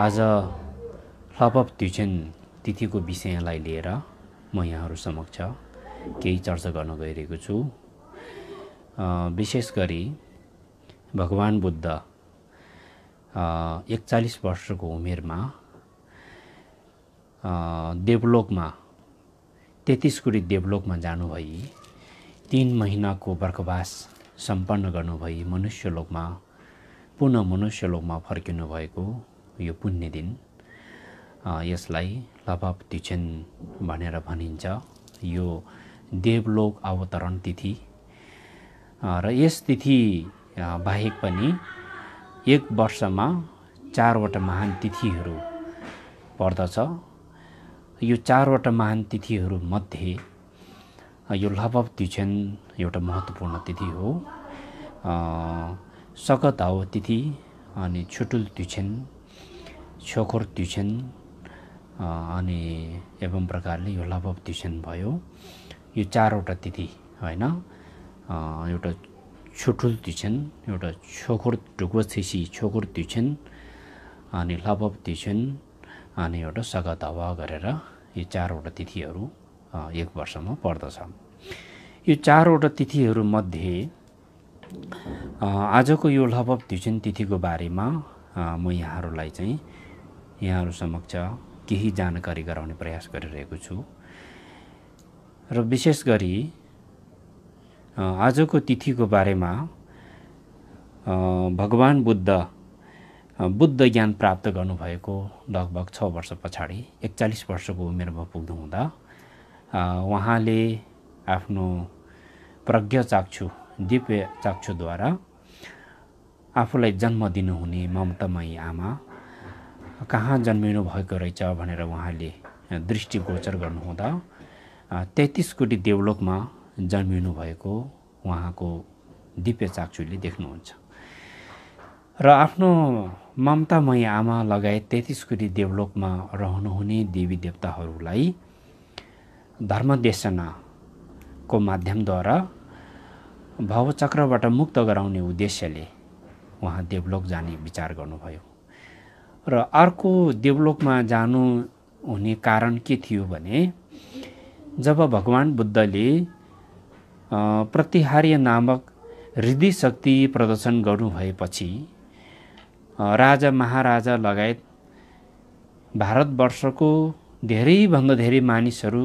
आज लप of tuition तिथिको विषयलाई लिएर म यहाँहरू समक्ष केही चर्चा गर्न गइरहेको छु विशेष गरी भगवान् बुद्ध एकचालिस वर्षको उमेरमा देवलोकमा तेत्तिस कुरी देवलोकमा जानुभई तिन महिनाको बर्खवास सम्पन्न गर्नुभई मनुष्यलोकमा पुनः मनुष्यलोकमा फर्किनु भएको यो पुण्य दिन यसलाई लभप तिचेन भनेर भनिन्छ यो देवलोक अवतरण तिथि र यस तिथि बाहेक पनि एक वर्षमा चारवटा महान तिथिहरू पर्दछ यो चारवटा महान तिथिहरूमध्ये यो लभव तिचेन एउटा महत्त्वपूर्ण तिथि हो सकत हाव तिथि अनि छुटुल तिछेन छोखोर ट्युसन अनि एवं प्रकारले यो लभअप ट्युसन भयो यो चारवटा तिथि होइन एउटा छुठुल ट्युसन एउटा छोखोर छिसी छोखोर ट्युसन अनि लभअप ट्युसन अनि एउटा हवा गरेर यो चारवटा तिथिहरू एक वर्षमा पर्दछ यो चारवटा तिथिहरूमध्ये आजको यो लभअप ट्युसन तिथिको बारेमा म यहाँहरूलाई चाहिँ यहाँहरू समक्ष केही जानकारी गराउने प्रयास गरिरहेको छु र विशेष गरी आजको तिथिको बारेमा भगवान् बुद्ध बुद्ध ज्ञान प्राप्त गर्नुभएको लगभग छ वर्ष पछाडि एकचालिस वर्षको उमेरमा पुग्नुहुँदा उहाँले आफ्नो प्रज्ञ चाक्षु दिव्य चाक्षुद्वारा आफूलाई जन्म दिनुहुने ममतामयी आमा कहाँ जन्मिनु भएको रहेछ भनेर उहाँले दृष्टिगोचर गर्नुहुँदा तेत्तिस कोटी देवलोकमा जन्मिनु भएको उहाँको दिव्य चाक्षुले देख्नुहुन्छ र आफ्नो ममतामय आमा लगायत तेत्तिस कोटी देवलोकमा रहनुहुने देवी देवताहरूलाई धर्मदेशनाको माध्यमद्वारा भवचक्रबाट मुक्त गराउने उद्देश्यले उहाँ देवलोक जाने विचार गर्नुभयो र अर्को देवलोकमा जानु हुने कारण के थियो भने जब भगवान् बुद्धले प्रतिहार्य नामक शक्ति प्रदर्शन गर्नुभएपछि राजा महाराजा लगायत भारतवर्षको धेरैभन्दा धेरै मानिसहरू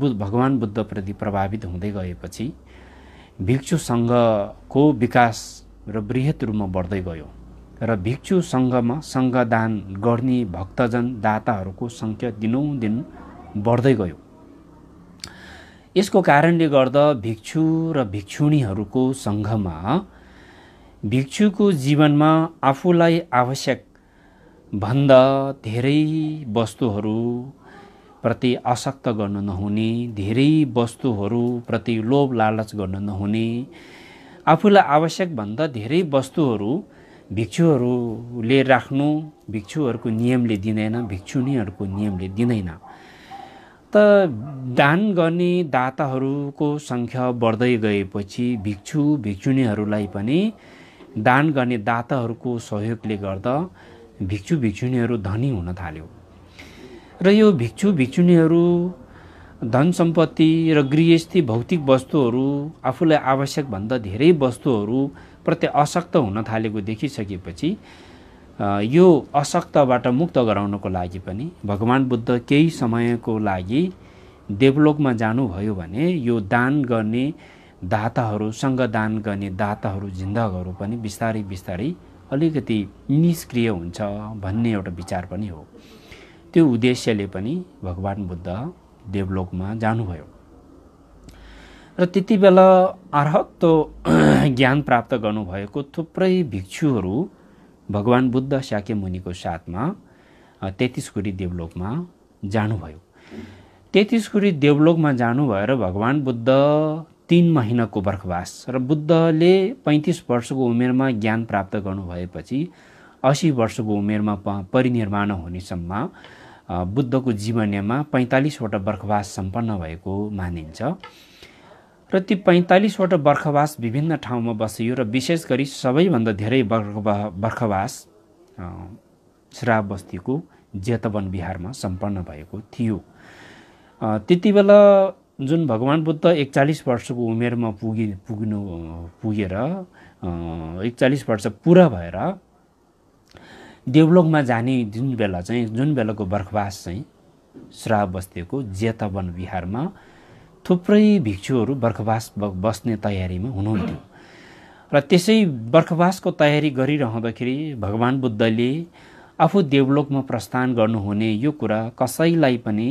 बुद्ध भगवान् बुद्धप्रति प्रभावित हुँदै गएपछि भिक्षु सङ्घको विकास र वृहत रूपमा बढ्दै गयो र भिक्षु सङ्घमा सङ्घदान गर्ने भक्तजन दाताहरूको सङ्ख्या दिन बढ्दै गयो यसको कारणले गर्दा भिक्षु र भिक्षुणीहरूको सङ्घमा भिक्षुको जीवनमा आफूलाई आवश्यक भन्दा धेरै वस्तुहरूप्रति आसक्त गर्न नहुने धेरै वस्तुहरूप्रति लोभ लालच गर्न नहुने आफूलाई आवश्यकभन्दा धेरै वस्तुहरू भिक्षुहरूले राख्नु भिक्षुहरूको नियमले दिँदैन भिक्षुनीहरूको नियमले दिँदैन त दान गर्ने दाताहरूको सङ्ख्या बढ्दै गएपछि भिक्षु भिक्षुनीहरूलाई पनि दान गर्ने दाताहरूको सहयोगले गर्दा भिक्षु भिक्षुनीहरू धनी हुन थाल्यो र यो भिक्षु भिक्षुनीहरू धन सम्पत्ति र गृहस्थी भौतिक वस्तुहरू आफूलाई आवश्यकभन्दा धेरै वस्तुहरू प्रति अशक्त हुन थालेको देखिसकेपछि यो अशक्तबाट मुक्त गराउनको लागि पनि भगवान् बुद्ध केही समयको लागि देवलोकमा जानुभयो भने यो दान गर्ने दाताहरूसँग दान गर्ने दाताहरू जिन्दगहरू पनि बिस्तारै बिस्तारै अलिकति निष्क्रिय हुन्छ भन्ने एउटा विचार पनि हो त्यो उद्देश्यले पनि भगवान् बुद्ध देवलोकमा जानुभयो र त्यति बेला अर्हत्व ज्ञान प्राप्त गर्नुभएको थुप्रै भिक्षुहरू भगवान् बुद्ध शाक्य मुनिको साथमा तेत्तिसकुरी देवलोकमा जानुभयो तेत्तिसकुरी देवलोकमा जानुभएर भगवान् बुद्ध तिन महिनाको बर्खवास र बुद्धले पैँतिस वर्षको उमेरमा ज्ञान प्राप्त गर्नुभएपछि असी वर्षको उमेरमा प परिनिर्माण हुनेसम्म बुद्धको जीवनीमा पैँतालिसवटा बर्खवास सम्पन्न भएको मानिन्छ प्रति ती पैँतालिसवटा बर्खवास विभिन्न ठाउँमा बसियो र विशेष गरी सबैभन्दा धेरै बर्खवास श्राव बस्तीको जेतवन बिहारमा सम्पन्न भएको थियो त्यति बेला जुन भगवान् बुद्ध एकचालिस वर्षको उमेरमा पुगि पुग्नु पुगेर एकचालिस वर्ष पुरा भएर देवलोकमा जाने जुन बेला चाहिँ जुन बेलाको बर्खवास चाहिँ श्राव बस्तीको जेतवन बिहारमा थुप्रै भिक्षुहरू बर्खवास बस्ने तयारीमा हुनुहुन्थ्यो र त्यसै बर्खवासको तयारी गरिरहँदाखेरि भगवान् बुद्धले आफू देवलोकमा प्रस्थान गर्नुहुने यो कुरा कसैलाई पनि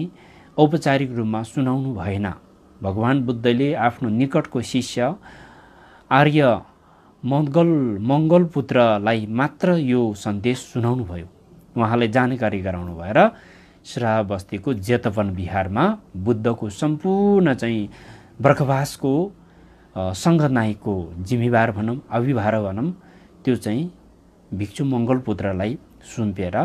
औपचारिक रूपमा सुनाउनु भएन भगवान् बुद्धले आफ्नो निकटको शिष्य आर्य मङ्गल मङ्गलपुत्रलाई मात्र यो सन्देश सुनाउनुभयो भयो उहाँलाई जानकारी गराउनु भएर श्राव बस्तीको जेतवन बिहारमा बुद्धको सम्पूर्ण चाहिँ सङ्घ सङ्घनायकको जिम्मेवार भनौँ अभिभार भनौँ त्यो चाहिँ भिक्षु मङ्गलपुत्रलाई सुम्पिएर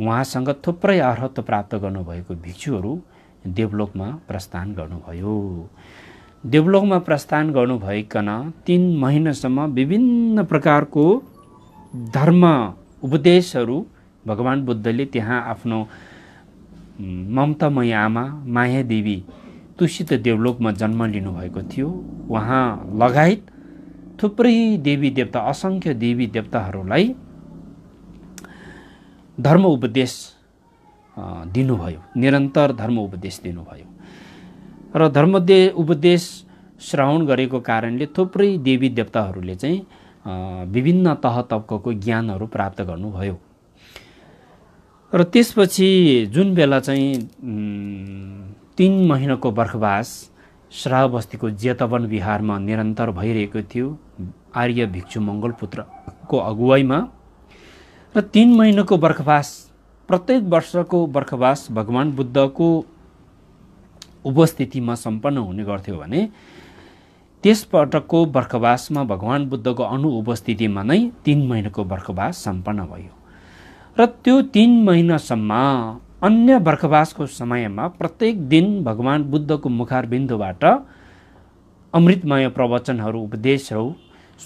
उहाँसँग थुप्रै अर्हत्व प्राप्त गर्नुभएको भिक्षुहरू देवलोकमा प्रस्थान गर्नुभयो देवलोकमा प्रस्थान गर्नुभइकन तिन महिनासम्म विभिन्न प्रकारको धर्म उपदेशहरू भगवान् बुद्धले त्यहाँ आफ्नो ममतामय आमा माया देवी तुषित देवलोकमा जन्म लिनुभएको थियो उहाँ लगायत थुप्रै देवी देवता असङ्ख्य देवी देवताहरूलाई धर्म उपदेश दिनुभयो निरन्तर धर्म उपदेश दिनुभयो र दे उपदेश श्रवण गरेको कारणले थुप्रै देवी देवताहरूले चाहिँ विभिन्न तह तबको ज्ञानहरू प्राप्त गर्नुभयो र त्यसपछि जुन बेला चाहिँ तिन महिनाको बर्खवास श्रावस्तीको जेतवन विहारमा निरन्तर भइरहेको थियो आर्य भिक्षु मङ्गलपुत्रको अगुवाईमा र तिन महिनाको बर्खवास प्रत्येक वर्षको बर्खवास भगवान् बुद्धको उपस्थितिमा सम्पन्न हुने गर्थ्यो भने त्यसपटकको बर्खवासमा भगवान् बुद्धको अनुपस्थितिमा नै तिन महिनाको बर्खवास सम्पन्न भयो र त्यो तिन महिनासम्म अन्य बर्खवासको समयमा प्रत्येक दिन भगवान् बुद्धको मुखार बिन्दुबाट अमृतमय प्रवचनहरू उपदेशहरू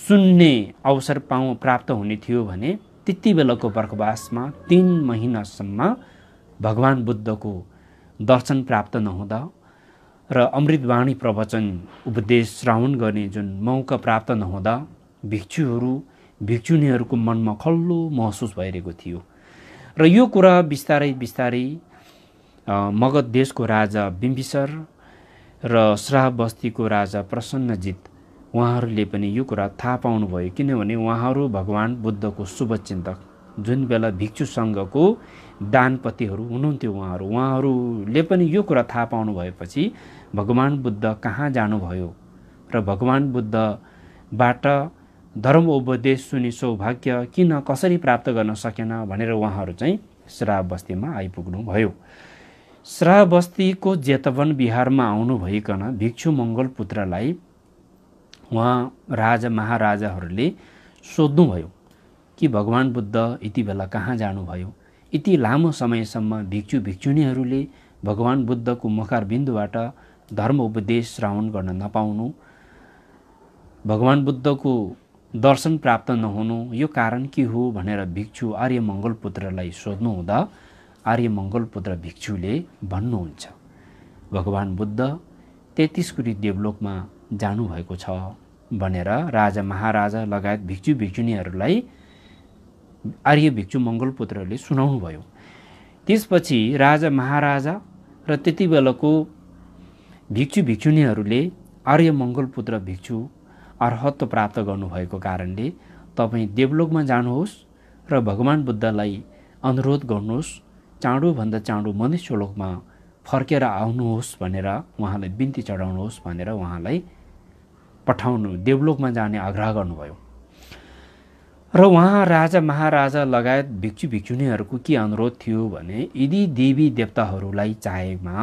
सुन्ने अवसर पाउ प्राप्त हुने थियो भने त्यति बेलाको बर्खवासमा तिन महिनासम्म भगवान् बुद्धको दर्शन प्राप्त नहुँदा र अमृतवाणी प्रवचन उपदेश श्रावण गर्ने जुन मौका प्राप्त नहुँदा भिक्षुहरू भिक्षुनीहरूको मनमा खल्लो महसुस भइरहेको थियो र यो कुरा बिस्तारै बिस्तारै मगध देशको राजा बिम्बिसर र बस्तीको राजा प्रसन्नजित उहाँहरूले पनि यो कुरा थाहा पाउनुभयो किनभने उहाँहरू भगवान् बुद्धको शुभचिन्तक जुन बेला भिक्षु सङ्घको दानपतिहरू हुनुहुन्थ्यो उहाँहरू उहाँहरूले पनि यो कुरा थाहा पाउनु भएपछि भगवान् बुद्ध कहाँ जानुभयो र भगवान् बुद्धबाट धर्म उपदेश सुनि सौभाग्य किन कसरी प्राप्त गर्न सकेन भनेर उहाँहरू चाहिँ श्राव बस्तीमा आइपुग्नुभयो श्राव बस्तीको जेतवन बिहारमा आउनुभइकन भिक्षु मङ्गल पुत्रलाई उहाँ राजा महाराजाहरूले सोध्नुभयो कि भगवान् बुद्ध यति बेला कहाँ जानुभयो यति लामो समयसम्म भिक्षु भिक्षुणीहरूले भगवान् बुद्धको मुखार बिन्दुबाट धर्म उपदेश श्रावण गर्न नपाउनु भगवान् बुद्धको दर्शन प्राप्त नहुनु यो कारण के हो भनेर भिक्षु आर्य मङ्गलपुत्रलाई सोध्नुहुँदा आर्य मङ्गलपुत्र भिक्षुले भन्नुहुन्छ भगवान् बुद्ध तेत्तिसकुरी देवलोकमा जानुभएको छ भनेर राजा महाराजा लगायत भिक्षु भिक्षुनीहरूलाई आर्य भिक्षु मङ्गलपुत्रले सुनाउनुभयो त्यसपछि राजा महाराजा र त्यति बेलाको भिक्षु भिक्षुनीहरूले आर्य मङ्गलपुत्र भिक्षु अर्हत्व प्राप्त गर्नुभएको कारणले तपाईँ देवलोकमा जानुहोस् र भगवान् बुद्धलाई अनुरोध गर्नुहोस् चाँडोभन्दा चाँडो मनुष्यलोकमा फर्केर आउनुहोस् भनेर उहाँलाई बिन्ती चढाउनुहोस् भनेर उहाँलाई पठाउनु देवलोकमा जाने आग्रह गर्नुभयो र उहाँ राजा महाराजा लगायत भिक्षु भिक्षुनीहरूको के अनुरोध थियो भने यदि देवी देवताहरूलाई चाहेमा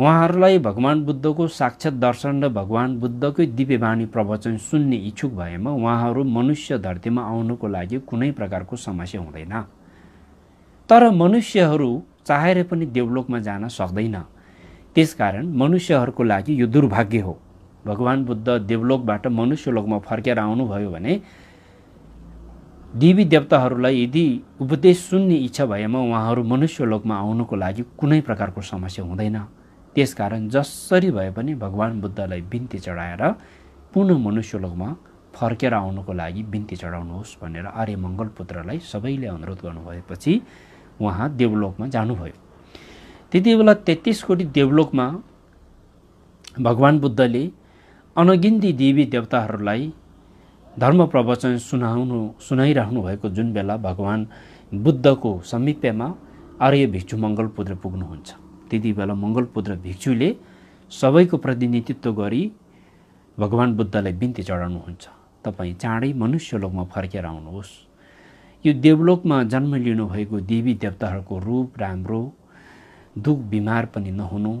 उहाँहरूलाई भगवान् बुद्धको साक्षात दर्शन र भगवान् बुद्धकै दिव्यवाणी प्रवचन सुन्ने इच्छुक भएमा उहाँहरू मनुष्य धरतीमा आउनुको लागि कुनै प्रकारको समस्या हुँदैन तर मनुष्यहरू चाहेर पनि देवलोकमा जान सक्दैन त्यसकारण मनुष्यहरूको लागि यो दुर्भाग्य हो भगवान् बुद्ध देवलोकबाट मनुष्यलोकमा फर्केर आउनुभयो भने देवी देवताहरूलाई यदि उपदेश सुन्ने इच्छा भएमा उहाँहरू मनुष्यलोकमा आउनुको लागि कुनै प्रकारको समस्या हुँदैन त्यसकारण जसरी भए पनि भगवान् बुद्धलाई बिन्ती चढाएर पुनः मनुष्यलोकमा फर्केर आउनुको लागि बिन्ती चढाउनुहोस् भनेर मङ्गल पुत्रलाई सबैले अनुरोध गर्नुभएपछि उहाँ देवलोकमा जानुभयो त्यति बेला तेत्तिस कोटी देवलोकमा भगवान् बुद्धले अनगिन्ती देवी देवताहरूलाई धर्म प्रवचन सुनाउनु सुनाइराख्नु भएको जुन बेला भगवान् बुद्धको समीप्यमा आर्य भिक्षु मङ्गल पुत्र पुग्नुहुन्छ त्यति बेला मङ्गलपुत्र भिक्षुले सबैको प्रतिनिधित्व गरी भगवान् बुद्धलाई बिन्ती चढाउनुहुन्छ तपाईँ चाँडै मनुष्य लोकमा फर्केर आउनुहोस् यो देवलोकमा जन्म लिनुभएको देवी देवताहरूको रूप राम्रो दुःख बिमार पनि नहुनु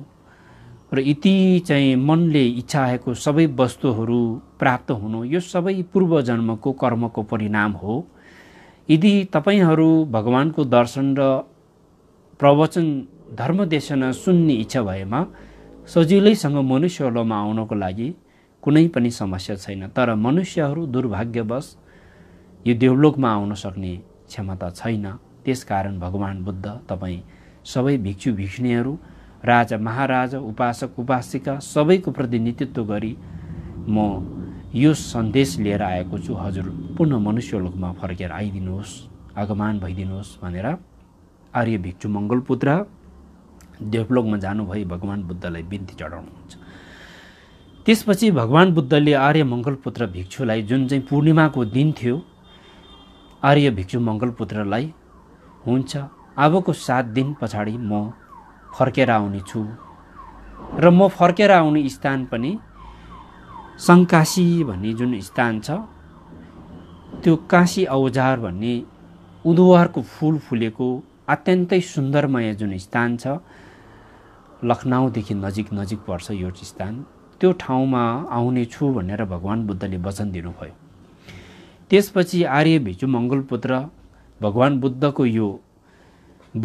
र यति चाहिँ मनले इच्छाएको सबै वस्तुहरू प्राप्त हुनु यो सबै पूर्व जन्मको कर्मको परिणाम हो यदि तपाईँहरू भगवान्को दर्शन र प्रवचन धर्म देशन सुन्ने इच्छा भएमा सजिलैसँग मनुष्यहरूमा आउनको लागि कुनै पनि समस्या छैन तर मनुष्यहरू दुर्भाग्यवश यो देवलोकमा आउन सक्ने क्षमता छैन त्यसकारण भगवान् बुद्ध तपाईँ सबै भिक्षु भिक्षुणीहरू राजा महाराजा उपासक उपासिका सबैको प्रतिनिधित्व गरी म यो सन्देश लिएर आएको छु हजुर पुनः मनुष्यलोकमा फर्केर आइदिनुहोस् आगमान भइदिनुहोस् भनेर आर्य भिक्षु मङ्गलपुत्र देवलोकमा जानुभई भगवान् बुद्धलाई बिन्ती चढाउनुहुन्छ त्यसपछि भगवान् बुद्धले आर्य मङ्गलपुत्र भिक्षुलाई जुन चाहिँ पूर्णिमाको दिन थियो आर्य भिक्षु मङ्गलपुत्रलाई हुन्छ अबको सात दिन पछाडि म फर्केर आउने छु र म फर्केर आउने स्थान पनि सङ्कासी भन्ने जुन स्थान छ त्यो काशी औजार भन्ने उदुवारको फुल फुलेको अत्यन्तै सुन्दरमय जुन स्थान छ लखनऊदेखि नजिक नजिक पर्छ यो स्थान त्यो ठाउँमा आउने छु भनेर भगवान् बुद्धले वचन दिनुभयो त्यसपछि आर्य भिचु मङ्गलपुत्र भगवान् बुद्धको यो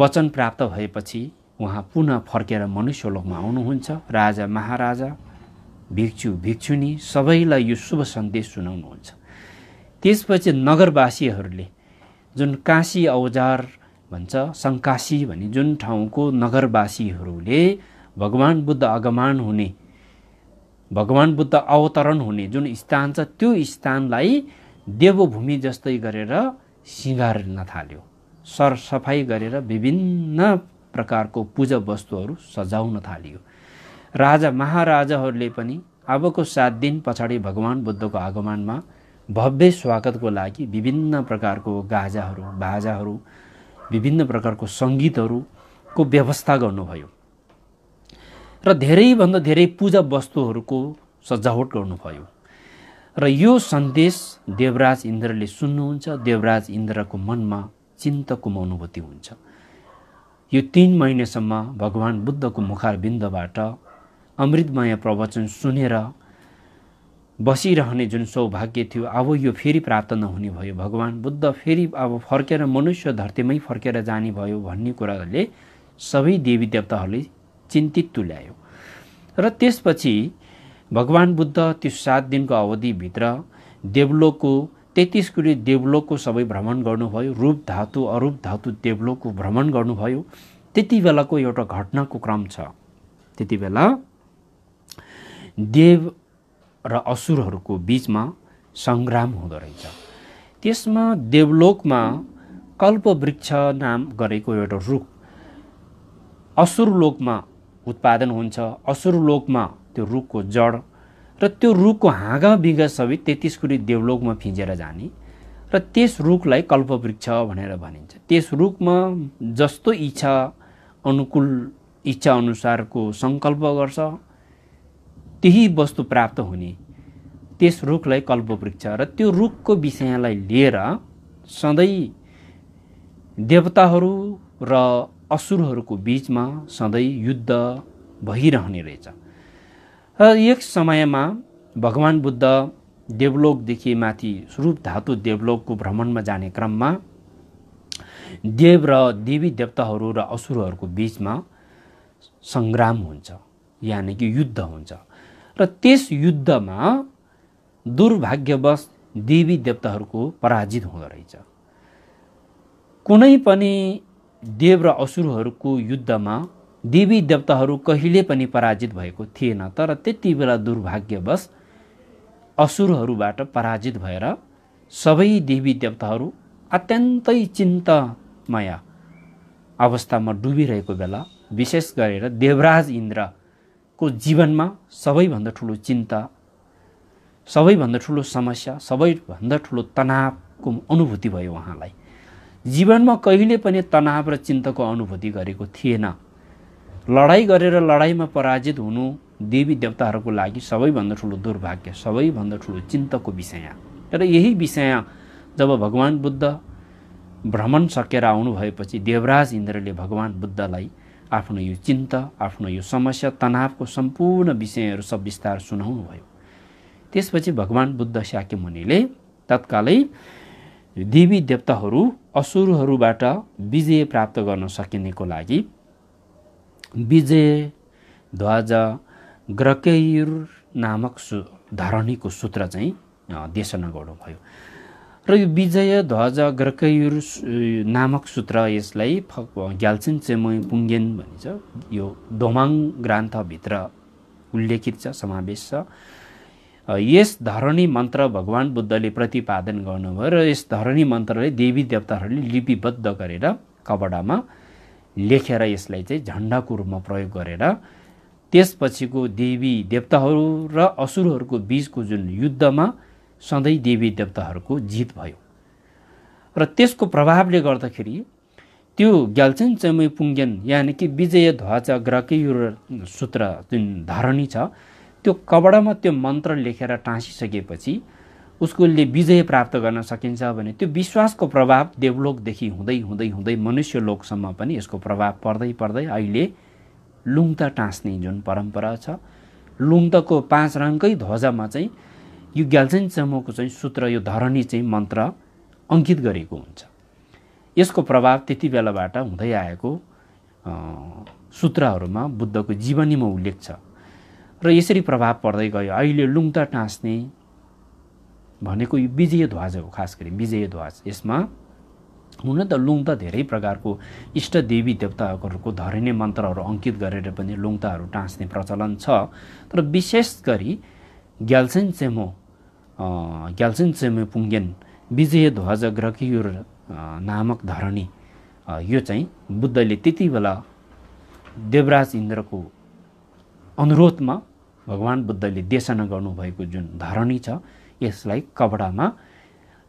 वचन प्राप्त भएपछि उहाँ पुनः फर्केर लोकमा आउनुहुन्छ राजा महाराजा भिक्षु भिक्षुनी सबैलाई यो शुभ सन्देश सुनाउनुहुन्छ त्यसपछि नगरवासीहरूले जुन काँसी औजार भन्छ सङ्कासी भन्ने जुन ठाउँको नगरवासीहरूले भगवान् बुद्ध आगमान हुने भगवान् बुद्ध अवतरण हुने जुन स्थान छ त्यो स्थानलाई देवभूमि जस्तै गरेर सिँगार्न थाल्यो सरसफाइ गरेर विभिन्न प्रकारको पूजा वस्तुहरू सजाउन थालियो राजा महाराजाहरूले पनि अबको सात दिन पछाडि भगवान् बुद्धको आगमनमा भव्य स्वागतको लागि विभिन्न प्रकारको गाजाहरू बाजाहरू विभिन्न प्रकारको सङ्गीतहरूको व्यवस्था गर्नुभयो र धेरैभन्दा धेरै पूजा वस्तुहरूको सजावट गर्नुभयो र यो सन्देश देवराज इन्द्रले सुन्नुहुन्छ देवराज इन्द्रको मनमा चिन्तको अनुभूति हुन्छ यो तिन महिनासम्म भगवान् बुद्धको मुखार बिन्दबाट अमृतमय प्रवचन सुनेर बसिरहने जुन सौभाग्य थियो अब यो फेरि प्राप्त नहुने भयो भगवान् बुद्ध फेरि अब फर्केर मनुष्य धरतीमै फर्केर जाने भयो भन्ने कुराले सबै देवी देवताहरूले चिन्तित तुल्यायो र त्यसपछि भगवान् बुद्ध त्यो सात दिनको अवधिभित्र देवलोकको तेत्तिस कुरी देवलोकको सबै भ्रमण गर्नुभयो रूप धातु अरूप धातु देवलोकको भ्रमण गर्नुभयो त्यति बेलाको एउटा घटनाको क्रम छ त्यति बेला देव र असुरहरूको बिचमा सङ्ग्राम हुँदो रहेछ त्यसमा देवलोकमा कल्पवृक्ष नाम गरेको एउटा रुख असुरलोकमा उत्पादन हुन्छ असुरलोकमा त्यो रुखको जड र त्यो रुखको हाँगा बिगा सबै तेत्तिस कुरी देवलोकमा फिँजेर जाने र त्यस रुखलाई कल्पवृक्ष भनेर भनिन्छ त्यस रुखमा जस्तो इच्छा अनुकूल इच्छा अनुसारको सङ्कल्प गर्छ त्यही वस्तु प्राप्त हुने त्यस रुखलाई कल्पवृक्ष र त्यो रुखको विषयलाई लिएर सधैँ देवताहरू र असुरहरूको बिचमा सधैँ युद्ध भइरहने रहेछ र एक समयमा भगवान् बुद्ध देवलोकदेखि माथि स्वरूप धातु देवलोकको भ्रमणमा जाने क्रममा देव र देवी देवताहरू र असुरहरूको बिचमा सङ्ग्राम हुन्छ यानि कि युद्ध हुन्छ र त्यस युद्धमा दुर्भाग्यवश देवी देवताहरूको पराजित हुँदो रहेछ कुनै पनि देव र असुरहरूको युद्धमा देवी देवताहरू कहिले पनि पराजित भएको थिएन तर त्यति बेला दुर्भाग्यवश असुरहरूबाट पराजित भएर सबै देवी देवताहरू अत्यन्तै चिन्तामय अवस्थामा डुबिरहेको बेला विशेष गरेर देवराज इन्द्र को जीवनमा सबैभन्दा ठुलो चिन्ता सबैभन्दा ठुलो समस्या सबैभन्दा ठुलो तनावको अनुभूति भयो उहाँलाई जीवनमा कहिले पनि तनाव र चिन्ताको अनुभूति गरेको थिएन लडाइँ गरेर लडाइँमा पराजित हुनु देवी देवताहरूको लागि सबैभन्दा ठुलो दुर्भाग्य सबैभन्दा ठुलो चिन्ताको विषय र यही विषय जब भगवान् बुद्ध भ्रमण सकेर आउनु भएपछि देवराज इन्द्रले भगवान् बुद्धलाई आफ्नो यो चिन्ता आफ्नो यो समस्या तनावको सम्पूर्ण विषयहरू सब विस्तार सुनाउनुभयो त्यसपछि भगवान् बुद्ध शाक्य मुनिले तत्कालै देवी देवताहरू असुरहरूबाट विजय प्राप्त गर्न सकिनेको लागि विजय ध्वज ग्रकैर नामक सु धरणीको सूत्र चाहिँ देशना गर्नुभयो र यो विजय ध्वज ग्रकयुर नामक सूत्र यसलाई ग्याल्सिन चेमोय पुङ्गेन भनिन्छ यो दोमाङ ग्रन्थभित्र उल्लेखित छ समावेश छ यस धरणी मन्त्र भगवान् बुद्धले प्रतिपादन गर्नुभयो र यस धरणी मन्त्रले देवी देवताहरूले लिपिबद्ध गरेर कपडामा लेखेर यसलाई चाहिँ झन्डाको रूपमा प्रयोग गरेर त्यसपछिको देवी देवताहरू र असुरहरूको बिचको जुन युद्धमा सधैँ देवी देवताहरूको जित भयो र त्यसको प्रभावले गर्दाखेरि त्यो ग्याल्चेन चमै पुङ्गेन यानि कि विजय ध्वज ग्रकेयुर सूत्र जुन धरणी छ त्यो कपडामा त्यो मन्त्र लेखेर टाँसिसकेपछि उसकोले विजय प्राप्त गर्न सकिन्छ भने त्यो विश्वासको प्रभाव देवलोकदेखि हुँदै हुँदै हुँदै मनुष्य लोकसम्म पनि यसको प्रभाव पर्दै पर्दै अहिले लुङ्ता टाँस्ने जुन परम्परा छ लुङ्ताको पाँच रङकै ध्वजामा चाहिँ यो ग्यालसेन चमोको चाहिँ सूत्र यो धरणी चाहिँ मन्त्र अङ्कित गरेको हुन्छ यसको प्रभाव त्यति बेलाबाट हुँदै आएको सूत्रहरूमा बुद्धको जीवनीमा उल्लेख छ र यसरी प्रभाव पर्दै गयो अहिले लुङ्ता टाँस्ने भनेको यो विजय ध्वज हो खास गरी विजय ध्वज यसमा हुन त लुङ्ता धेरै प्रकारको इष्ट देवी देवताहरूको धरिने मन्त्रहरू अङ्कित गरेर पनि लुङ्ताहरू टाँस्ने प्रचलन छ तर विशेष गरी ग्याल्सेन चेमो चेमे पुङ्गेन विजय ध्वज ग्रकियुर नामक धरणी यो चाहिँ बुद्धले त्यति बेला देवराज इन्द्रको अनुरोधमा भगवान् बुद्धले देशना गर्नुभएको जुन धरणी छ यसलाई कपडामा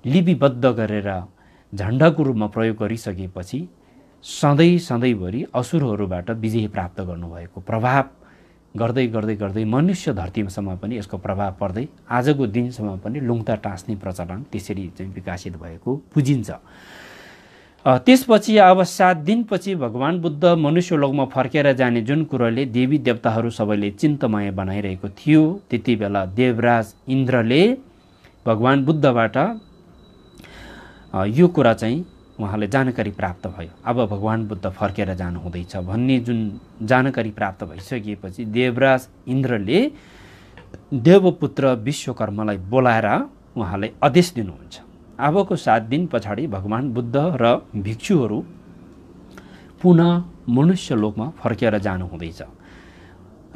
लिपिबद्ध गरेर झन्डाको रूपमा प्रयोग गरिसकेपछि सधैँ सधैँभरि असुरहरूबाट विजय प्राप्त गर्नुभएको प्रभाव गर्दै गर्दै गर्दै मनुष्य धरतीसम्म पनि यसको प्रभाव पर्दै आजको दिनसम्म पनि लुङ्ता टाँस्ने प्रचलन त्यसरी चाहिँ विकसित भएको बुझिन्छ त्यसपछि अब सात दिनपछि भगवान् बुद्ध मनुष्य लोकमा फर्केर जाने जुन कुरोले देवी देवताहरू सबैले चिन्तमय बनाइरहेको थियो त्यति बेला देवराज इन्द्रले भगवान् बुद्धबाट यो कुरा चाहिँ उहाँले जानकारी प्राप्त भयो अब भगवान् बुद्ध फर्केर जानु हुँदैछ भन्ने जुन जानकारी प्राप्त भइसकेपछि देवराज इन्द्रले देवपुत्र विश्वकर्मालाई बोलाएर उहाँलाई आदेश दिनुहुन्छ अबको सात दिन पछाडि भगवान् बुद्ध र भिक्षुहरू पुनः मनुष्य लोकमा फर्केर जानु हुँदैछ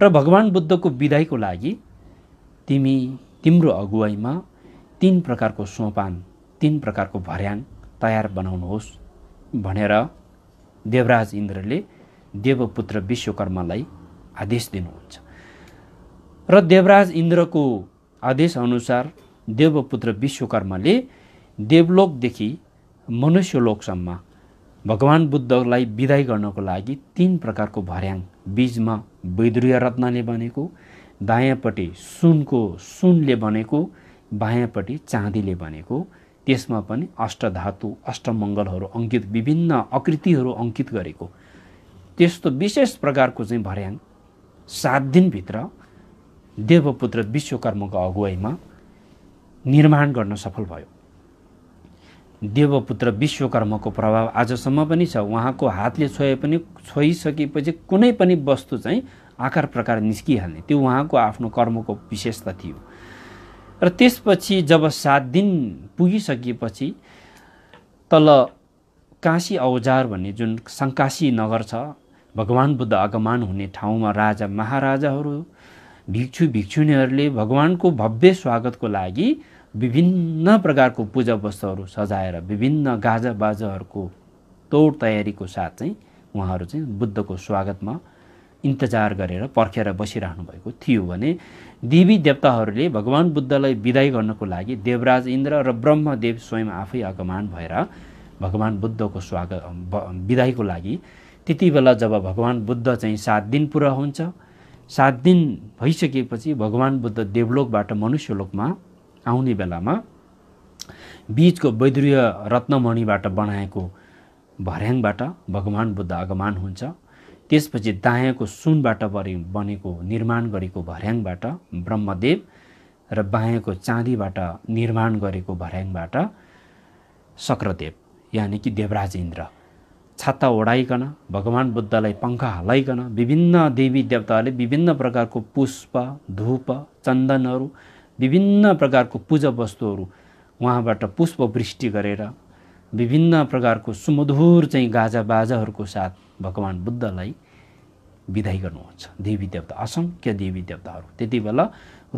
र भगवान् बुद्धको विदाईको लागि तिमी तिम्रो अगुवाईमा तिन प्रकारको सोपान तिन प्रकारको भर्याङ तयार बनाउनुहोस् भनेर देवराज इन्द्रले देवपुत्र विश्वकर्मालाई आदेश दिनुहुन्छ र देवराज इन्द्रको आदेशअनुसार देवपुत्र विश्वकर्माले देवलोकदेखि मनुष्यलोकसम्म भगवान् बुद्धलाई विदाई गर्नको लागि तिन प्रकारको भर्याङ बीजमा वैद्रीय रत्नले बनेको दायाँपट्टि सुनको सुनले बनेको बायाँपट्टि चाँदीले बनेको त्यसमा पनि अष्टधातु अष्टमङ्गलहरू अङ्कित विभिन्न आकृतिहरू अङ्कित गरेको त्यस्तो विशेष प्रकारको चाहिँ भर्याङ सात दिनभित्र देवपुत्र विश्वकर्मको अगुवाईमा निर्माण गर्न सफल भयो देवपुत्र विश्वकर्मको प्रभाव आजसम्म पनि छ उहाँको हातले छोए पनि छोइसकेपछि कुनै पनि वस्तु चाहिँ आकार प्रकार निस्किहाल्ने त्यो उहाँको आफ्नो कर्मको विशेषता थियो र त्यसपछि जब सात दिन पुगिसकेपछि तल काशी औजार भन्ने जुन सङ्कासी नगर छ भगवान् बुद्ध आगमान हुने ठाउँमा राजा महाराजाहरू भिक्षु भिक्षुणीहरूले भगवान्को भव्य स्वागतको लागि विभिन्न प्रकारको पूजा वस्तुहरू सजाएर विभिन्न गाजा गाजाबाजाहरूको तोड तयारीको साथ चाहिँ उहाँहरू चाहिँ बुद्धको स्वागतमा इन्तजार गरेर पर्खेर बसिरहनु भएको थियो भने देवी देवताहरूले भगवान् बुद्धलाई विदाई गर्नको लागि देवराज इन्द्र र ब्रह्मदेव स्वयं आफै आगमान भएर भगवान् बुद्धको स्वागत विदाईको लागि त्यति बेला जब भगवान् बुद्ध चाहिँ सात दिन पुरा हुन्छ सात दिन भइसकेपछि भगवान् बुद्ध देवलोकबाट मनुष्यलोकमा आउने बेलामा बिचको वैद्रीय रत्नमणिबाट बनाएको भर्याङबाट भगवान् बुद्ध आगमान हुन्छ त्यसपछि दायाँको सुनबाट बने बनेको निर्माण गरेको भर्याङबाट ब्रह्मदेव र बायाँको चाँदीबाट निर्माण गरेको भर्याङबाट शक्रदेव यानि कि देवराज इन्द्र छाता ओढाइकन भगवान् बुद्धलाई पङ्खा हलाइकन विभिन्न देवी देवताहरूले विभिन्न प्रकारको पुष्प धुप चन्दनहरू विभिन्न प्रकारको पूजा वस्तुहरू उहाँबाट पुष्पवृष्टि गरेर विभिन्न प्रकारको सुमधुर चाहिँ गाजा गाजाबाजाहरूको साथ भगवान् बुद्धलाई विदाई गर्नुहुन्छ देवी देवता असङ्ख्य देवी देवताहरू त्यति बेला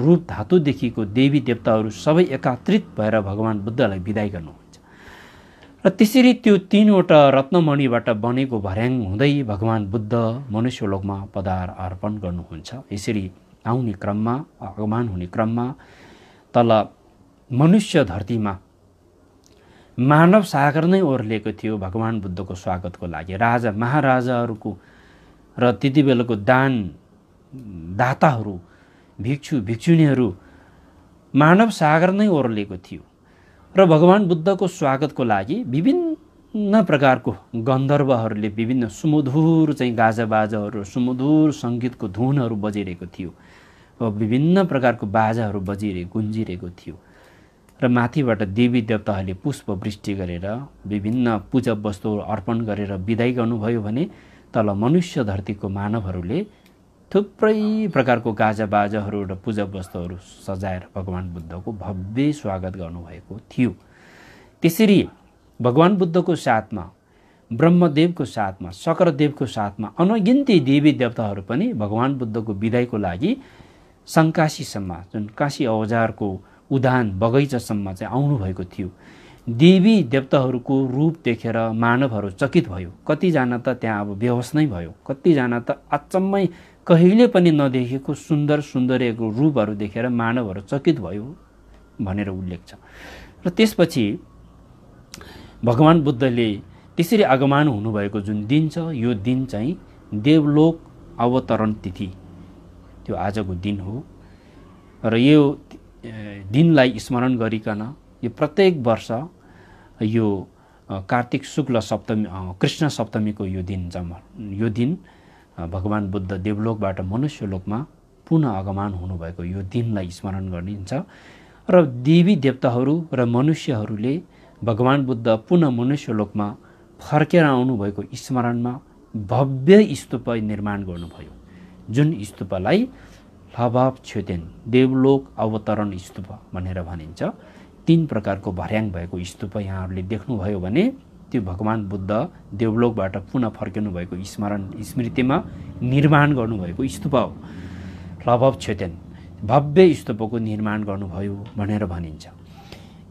रूप धातुदेखिको देवी देवताहरू सबै एकत्रित भएर भगवान् बुद्धलाई विदाई गर्नुहुन्छ र त्यसरी त्यो तिनवटा रत्नमणिबाट बनेको भर्याङ हुँदै भगवान् बुद्ध मनुष्यलोकमा पदार अर्पण गर्नुहुन्छ यसरी आउने क्रममा आगमान हुने क्रममा तल मनुष्य धरतीमा मानव सागर नै ओर्लिएको थियो भगवान् बुद्धको स्वागतको लागि राजा महाराजाहरूको र त्यति बेलाको दान दाताहरू भिक्षु भिक्षुणीहरू मानव सागर नै ओर्लिएको थियो र भगवान् बुद्धको स्वागतको लागि विभिन्न प्रकारको गन्धर्वहरूले विभिन्न सुमधुर चाहिँ गाजाबाजाहरू सुमधुर सङ्गीतको धुनहरू बजिरहेको थियो विभिन्न प्रकारको बाजाहरू बजिरहे गुन्जिरहेको थियो र माथिबाट देवी देवताहरूले पुष्पवृष्टि गरेर विभिन्न पूजा वस्तुहरू अर्पण गरेर विदाई गर्नुभयो भने तल मनुष्य धरतीको मानवहरूले थुप्रै प्रकारको गाजाबाजाहरू र पूजा वस्तुहरू सजाएर भगवान् बुद्धको भव्य स्वागत गर्नुभएको थियो त्यसरी भगवान् बुद्धको साथमा ब्रह्मदेवको साथमा शक्रदेवको साथमा अनगिन्ती देवी देवताहरू पनि भगवान् बुद्धको विदाईको लागि सङ्कासीसम्म जुन काशी औजारको उदान बगैँचासम्म चाहिँ आउनुभएको थियो देवी देवताहरूको रूप देखेर मानवहरू चकित भयो कतिजना त त्यहाँ अब बेहोस नै भयो कतिजना त अचम्मै कहिले पनि नदेखेको सुन्दर सुन्दरीको रूपहरू देखेर मानवहरू चकित भयो भनेर उल्लेख छ र त्यसपछि भगवान् बुद्धले त्यसरी आगमन हुनुभएको जुन दिन छ यो दिन चाहिँ देवलोक अवतरण तिथि त्यो आजको दिन हो र यो दिनलाई स्मरण गरिकन यो प्रत्येक वर्ष यो कार्तिक शुक्ल सप्तमी कृष्ण सप्तमीको यो दिन जम यो दिन भगवान् बुद्ध देवलोकबाट मनुष्य लोकमा पुनः आगमन हुनुभएको यो दिनलाई स्मरण गरिन्छ र देवी देवताहरू र मनुष्यहरूले भगवान् बुद्ध पुनः मनुष्य लोकमा फर्केर आउनुभएको स्मरणमा भव्य स्तूप निर्माण गर्नुभयो जुन स्तूपलाई लभाव छेदेन देवलोक अवतरण स्तूप भनेर भनिन्छ तिन प्रकारको भर्याङ भएको स्तूप यहाँहरूले देख्नुभयो भने त्यो भगवान् बुद्ध देवलोकबाट पुनः फर्किनु भएको स्मरण स्मृतिमा निर्माण गर्नुभएको स्तूप हो लभव छेतेन भव्य स्तूपको निर्माण गर्नुभयो भनेर भनिन्छ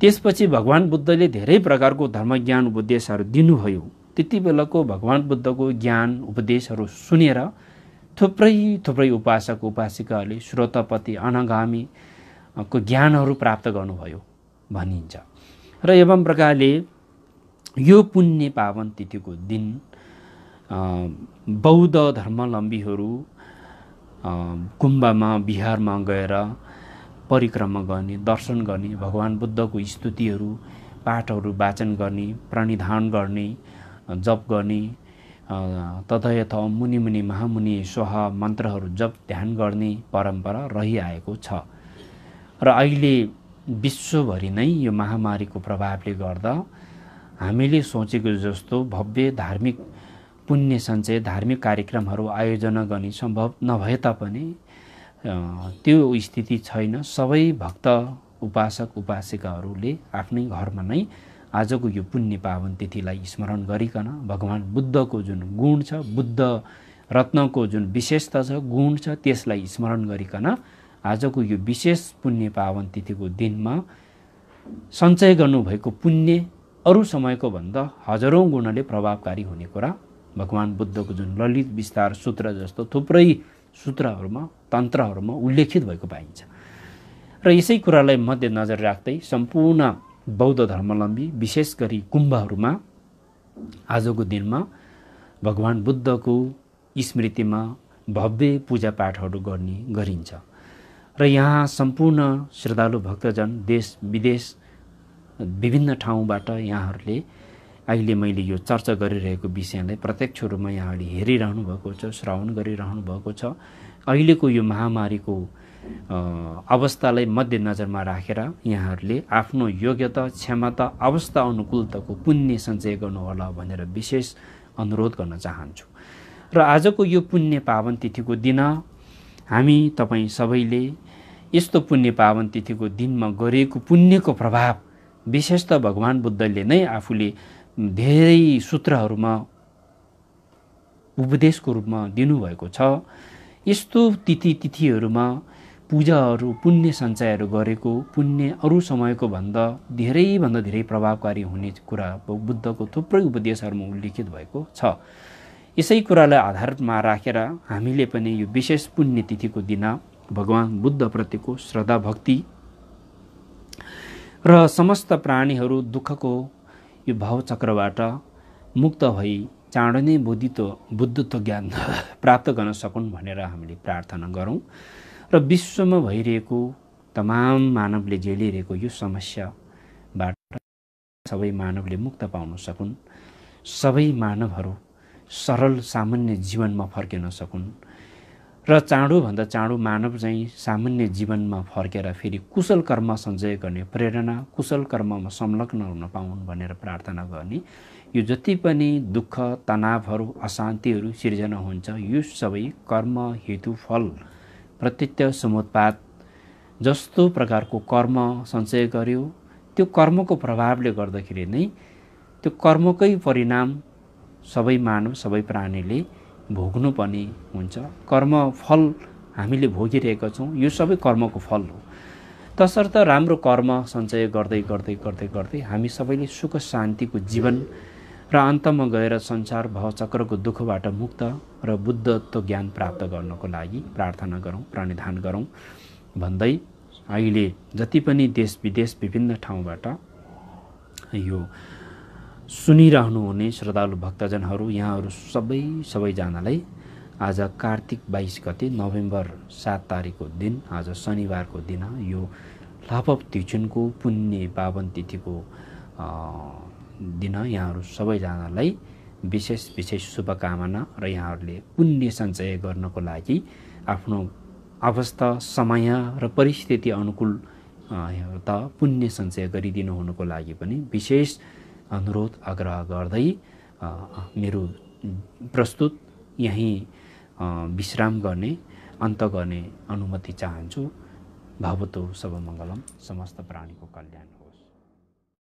त्यसपछि भगवान् बुद्धले धेरै प्रकारको धर्मज्ञान उपदेशहरू दिनुभयो त्यति बेलाको भगवान् बुद्धको ज्ञान उपदेशहरू सुनेर थुप्रै थुप्रै उपासक उपासिकाहरूले श्रोतपति को ज्ञानहरू प्राप्त गर्नुभयो भनिन्छ र एवं प्रकारले यो पुण्य पावन तिथिको दिन बौद्ध धर्मावलम्बीहरू गुम्बामा बिहारमा गएर परिक्रमा गर्ने दर्शन गर्ने भगवान् बुद्धको स्तुतिहरू पाठहरू वाचन गर्ने प्रणिधान गर्ने जप गर्ने तथयथ मुनिमुनि महामुनि स्वह मन्त्रहरू जप ध्यान गर्ने परम्परा रहिआएको छ र अहिले विश्वभरि नै यो महामारीको प्रभावले गर्दा हामीले सोचेको जस्तो भव्य धार्मिक पुण्य सञ्चय धार्मिक कार्यक्रमहरू आयोजना गर्ने सम्भव नभए तापनि त्यो स्थिति छैन सबै भक्त उपासक उपासिकाहरूले आफ्नै घरमा नै आजको यो पुण्य पावन तिथिलाई स्मरण गरिकन भगवान् बुद्धको जुन गुण छ बुद्ध रत्नको जुन विशेषता छ गुण छ त्यसलाई स्मरण गरिकन आजको यो विशेष पुण्य पावन तिथिको दिनमा सञ्चय गर्नुभएको पुण्य अरू समयको भन्दा हजारौँ गुणले प्रभावकारी हुने कुरा भगवान् बुद्धको जुन ललित विस्तार सूत्र जस्तो थुप्रै सूत्रहरूमा तन्त्रहरूमा उल्लेखित भएको पाइन्छ र यसै कुरालाई मध्यनजर राख्दै सम्पूर्ण बौद्ध धर्मावलम्बी विशेष गरी गुम्बाहरूमा आजको दिनमा भगवान् बुद्धको स्मृतिमा भव्य पूजापाठहरू गर्ने गरिन्छ र यहाँ सम्पूर्ण श्रद्धालु भक्तजन देश विदेश विभिन्न ठाउँबाट यहाँहरूले अहिले मैले यो चर्चा गरिरहेको विषयलाई प्रत्यक्ष रूपमा यहाँहरूले हेरिरहनु भएको छ श्रवण गरिरहनु भएको छ अहिलेको यो महामारीको अवस्थालाई मध्यनजरमा राखेर यहाँहरूले आफ्नो योग्यता क्षमता अवस्था अनुकूलताको पुण्य सञ्चय गर्नुहोला भनेर विशेष अनुरोध गर्न चाहन्छु र आजको यो पुण्य पावन तिथिको दिन हामी तपाईँ सबैले यस्तो पुण्य पावन तिथिको दिनमा गरेको पुण्यको प्रभाव विशेष त भगवान् बुद्धले नै आफूले धेरै सूत्रहरूमा उपदेशको रूपमा दिनुभएको छ यस्तो तिथि तिथिहरूमा पूजाहरू पुण्य सञ्चयहरू गरेको पुण्य अरू समयको भन्दा धेरैभन्दा धेरै प्रभावकारी हुने कुरा बुद्धको थुप्रै उपदेशहरूमा उल्लेखित भएको छ यसै कुरालाई आधारमा राखेर रा, हामीले पनि यो विशेष पुण्यतिथिको दिन भगवान् बुद्धप्रतिको श्रद्धा भक्ति र समस्त प्राणीहरू दुःखको यो भावचक्रबाट मुक्त भई चाँडो नै बोधित्व बुद्धत्व ज्ञान प्राप्त गर्न सकुन् भनेर हामीले प्रार्थना गरौँ र विश्वमा भइरहेको तमाम मानवले झेलिरहेको यो समस्याबाट सबै मानवले मुक्त पाउन सकुन् सबै मानवहरू सरल सामान्य जीवनमा फर्किन सकुन् र चाँडोभन्दा चाँडो मानव चाहिँ सामान्य जीवनमा फर्केर फेरि कुशल कर्म सञ्चय गर्ने प्रेरणा कुशल कर्ममा संलग्न हुन पाउन् भनेर प्रार्थना गर्ने यो जति पनि दुःख तनावहरू अशान्तिहरू सिर्जना हुन्छ यो सबै कर्म हेतु फल प्रत्यय समुत्पात जस्तो प्रकारको कर्म सञ्चय गर्यो त्यो कर्मको प्रभावले गर्दाखेरि नै त्यो कर्मकै परिणाम सबै मानव सबै प्राणीले भोग्नुपर्ने हुन्छ कर्म फल हामीले भोगिरहेका छौँ यो सबै कर्मको फल हो तसर्थ राम्रो कर्म सञ्चय गर्दै गर्दै गर्दै गर्दै हामी सबैले सुख शान्तिको जीवन र अन्तमा गएर संसार भवचक्रको दुःखबाट मुक्त र बुद्धत्व ज्ञान प्राप्त गर्नको लागि प्रार्थना गरौँ प्राणिधान गरौँ भन्दै अहिले जति पनि देश विदेश विभिन्न ठाउँबाट यो सुनिरहनुहुने श्रद्धालु भक्तजनहरू यहाँहरू सबै सबैजनालाई आज कार्तिक बाइस गते नोभेम्बर सात तारिकको दिन आज शनिबारको दिन यो लापप तिचुनको पुण्य पावन तिथिको दिन यहाँहरू सबैजनालाई विशेष विशेष शुभकामना र यहाँहरूले पुण्य सञ्चय गर्नको लागि आफ्नो अवस्था समय र परिस्थिति अनुकूल त पुण्य सञ्चय गरिदिनु हुनुको लागि पनि विशेष अनुरोध आग्रह गर्दै मेरो प्रस्तुत यहीँ विश्राम गर्ने अन्त गर्ने अनुमति चाहन्छु भवतो मङ्गलम समस्त प्राणीको कल्याण